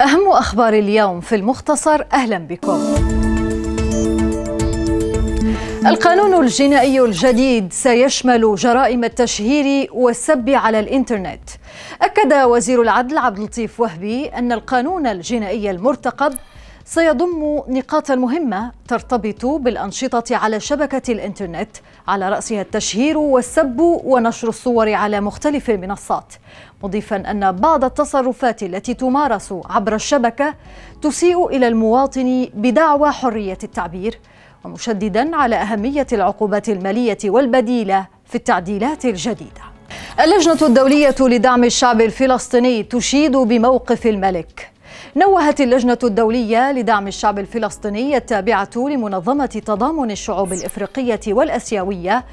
أهم أخبار اليوم في المختصر أهلا بكم القانون الجنائي الجديد سيشمل جرائم التشهير والسب على الإنترنت أكد وزير العدل عبد اللطيف وهبي أن القانون الجنائي المرتقب سيضم نقاطا مهمة ترتبط بالأنشطة على شبكة الإنترنت على رأسها التشهير والسب ونشر الصور على مختلف المنصات مضيفا أن بعض التصرفات التي تمارس عبر الشبكة تسيء إلى المواطن بدعوى حرية التعبير ومشددا على أهمية العقوبات المالية والبديلة في التعديلات الجديدة اللجنة الدولية لدعم الشعب الفلسطيني تشيد بموقف الملك نوهت اللجنة الدولية لدعم الشعب الفلسطيني التابعة لمنظمة تضامن الشعوب الإفريقية والأسيوية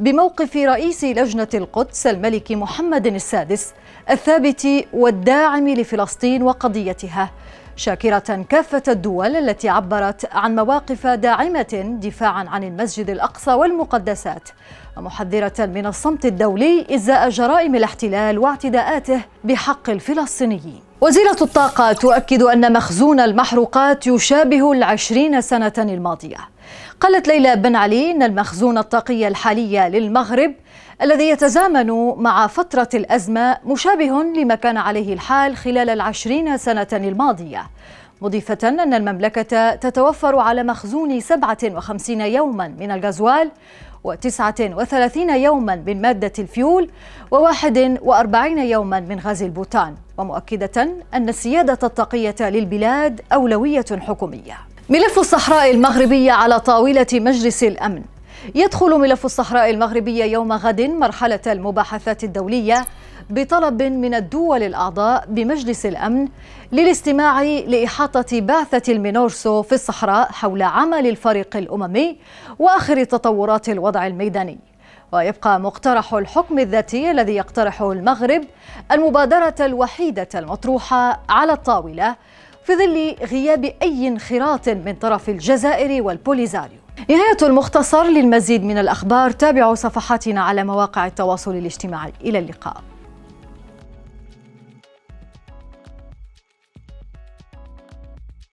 بموقف رئيس لجنة القدس الملك محمد السادس الثابت والداعم لفلسطين وقضيتها شاكرة كافة الدول التي عبرت عن مواقف داعمة دفاعا عن المسجد الأقصى والمقدسات ومحذرة من الصمت الدولي إزاء جرائم الاحتلال واعتداءاته بحق الفلسطينيين وزيرة الطاقة تؤكد أن مخزون المحروقات يشابه العشرين سنة الماضية قالت ليلى بن علي أن المخزون الطاقي الحالي للمغرب الذي يتزامن مع فترة الأزمة مشابه لما كان عليه الحال خلال العشرين سنة الماضية مضيفة أن المملكة تتوفر على مخزون 57 يوما من الجزوال و39 يوما من مادة الفيول و41 يوما من غاز البوتان ومؤكدة أن السيادة الطاقية للبلاد أولوية حكومية ملف الصحراء المغربية على طاولة مجلس الأمن يدخل ملف الصحراء المغربية يوم غد مرحلة المباحثات الدولية بطلب من الدول الأعضاء بمجلس الأمن للاستماع لإحاطة بعثة المينورسو في الصحراء حول عمل الفريق الأممي وآخر تطورات الوضع الميداني ويبقى مقترح الحكم الذاتي الذي يقترحه المغرب المبادرة الوحيدة المطروحة على الطاولة في ظل غياب أي انخراط من طرف الجزائر والبوليزاريو نهاية المختصر للمزيد من الأخبار تابعوا صفحاتنا على مواقع التواصل الاجتماعي إلى اللقاء